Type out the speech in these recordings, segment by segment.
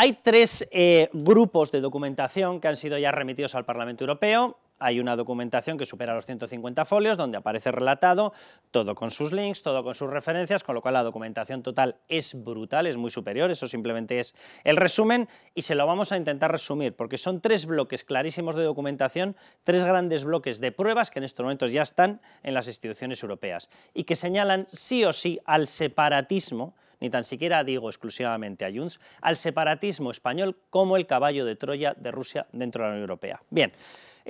Hay tres eh, grupos de documentación que han sido ya remitidos al Parlamento Europeo. Hay una documentación que supera los 150 folios, donde aparece relatado todo con sus links, todo con sus referencias, con lo cual la documentación total es brutal, es muy superior, eso simplemente es el resumen y se lo vamos a intentar resumir, porque son tres bloques clarísimos de documentación, tres grandes bloques de pruebas que en estos momentos ya están en las instituciones europeas y que señalan sí o sí al separatismo ni tan siquiera digo exclusivamente a Junts, al separatismo español como el caballo de Troya de Rusia dentro de la Unión Europea. Bien,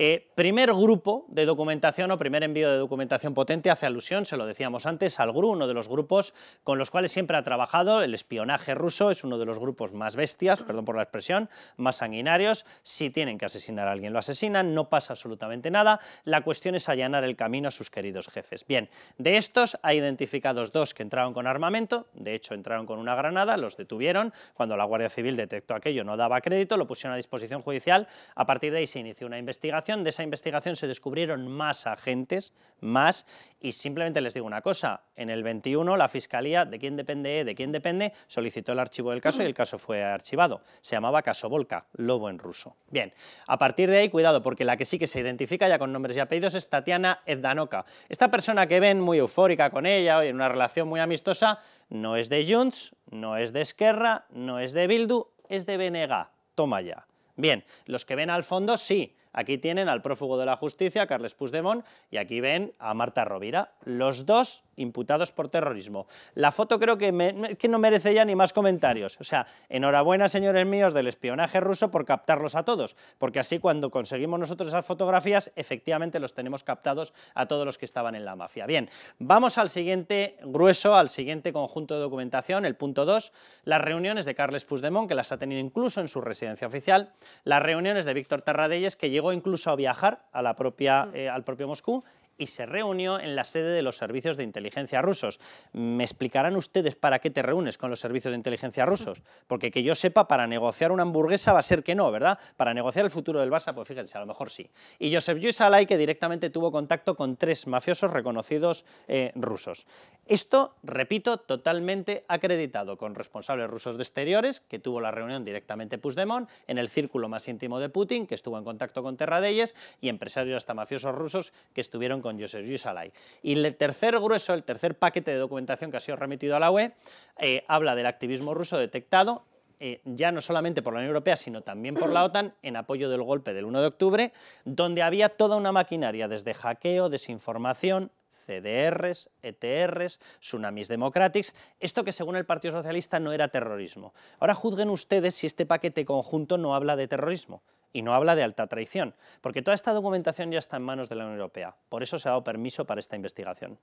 eh, primer grupo de documentación o primer envío de documentación potente hace alusión, se lo decíamos antes, al GRU, uno de los grupos con los cuales siempre ha trabajado. El espionaje ruso es uno de los grupos más bestias, perdón por la expresión, más sanguinarios. Si tienen que asesinar a alguien, lo asesinan, no pasa absolutamente nada. La cuestión es allanar el camino a sus queridos jefes. Bien, de estos ha identificados dos que entraron con armamento, de hecho entraron con una granada, los detuvieron. Cuando la Guardia Civil detectó aquello, no daba crédito, lo pusieron a disposición judicial. A partir de ahí se inició una investigación de esa investigación se descubrieron más agentes, más, y simplemente les digo una cosa, en el 21 la Fiscalía, de quién depende, de quién depende, solicitó el archivo del caso y el caso fue archivado. Se llamaba caso Volca, lobo en ruso. Bien, a partir de ahí, cuidado, porque la que sí que se identifica ya con nombres y apellidos es Tatiana Eddanoka. Esta persona que ven muy eufórica con ella, en una relación muy amistosa, no es de Junts, no es de Esquerra, no es de Bildu, es de Benega. Toma ya. Bien, los que ven al fondo sí, Aquí tienen al prófugo de la justicia, Carles Puigdemont, y aquí ven a Marta Rovira, los dos imputados por terrorismo. La foto creo que, no merece ya ni más comentarios. O sea, enhorabuena, señores míos, del espionaje ruso por captarlos a todos, porque así cuando conseguimos nosotros esas fotografías, efectivamente los tenemos captados a todos los que estaban en la mafia. Bien, vamos al siguiente grueso, al siguiente conjunto de documentación, el punto 2, las reuniones de Carles Puigdemont, que las ha tenido incluso en su residencia oficial, las reuniones de Víctor Tarradellas, que llegó incluso a viajar a la propia, mm. eh, al propio Moscú y se reunió en la sede de los servicios de inteligencia rusos. Me explicarán ustedes para qué te reúnes con los servicios de inteligencia rusos, porque que yo sepa, para negociar una hamburguesa va a ser que no, ¿verdad? Para negociar el futuro del Barça, pues fíjense, a lo mejor sí. Y Joseph Yusalay, que directamente tuvo contacto con tres mafiosos reconocidos eh, rusos. Esto, repito, totalmente acreditado con responsables rusos de exteriores, que tuvo la reunión directamente Puigdemont, en el círculo más íntimo de Putin, que estuvo en contacto con Terradelles, y empresarios hasta mafiosos rusos que estuvieron con Joseph Yusalay. Y el tercer grueso, el tercer paquete de documentación que ha sido remitido a la UE, eh, habla del activismo ruso detectado eh, ya no solamente por la Unión Europea, sino también por la OTAN, en apoyo del golpe del 1 de octubre, donde había toda una maquinaria, desde hackeo, desinformación, CDRs, ETRs, tsunamis Democratics, esto que según el Partido Socialista no era terrorismo. Ahora juzguen ustedes si este paquete conjunto no habla de terrorismo y no habla de alta traición, porque toda esta documentación ya está en manos de la Unión Europea. Por eso se ha dado permiso para esta investigación.